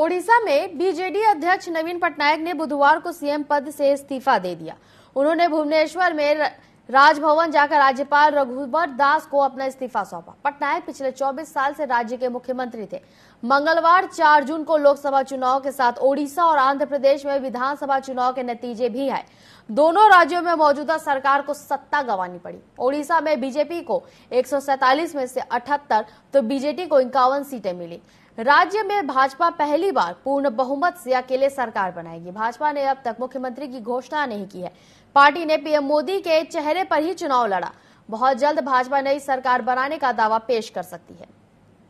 ओडिशा में बीजेडी अध्यक्ष नवीन पटनायक ने बुधवार को सीएम पद से इस्तीफा दे दिया उन्होंने भुवनेश्वर में राजभवन जाकर राज्यपाल रघुवर दास को अपना इस्तीफा सौंपा पटनायक पिछले 24 साल से राज्य के मुख्यमंत्री थे मंगलवार 4 जून को लोकसभा चुनाव के साथ ओडिशा और आंध्र प्रदेश में विधानसभा चुनाव के नतीजे भी आए दोनों राज्यों में मौजूदा सरकार को सत्ता गंवानी पड़ी ओडिशा में बीजेपी को एक में से अठहत्तर तो बीजेपी को इक्यावन सीटें मिली राज्य में भाजपा पहली बार पूर्ण बहुमत से अकेले सरकार बनाएगी भाजपा ने अब तक मुख्यमंत्री की घोषणा नहीं की है पार्टी ने पीएम मोदी के चेहरे पर ही चुनाव लड़ा बहुत जल्द भाजपा नई सरकार बनाने का दावा पेश कर सकती है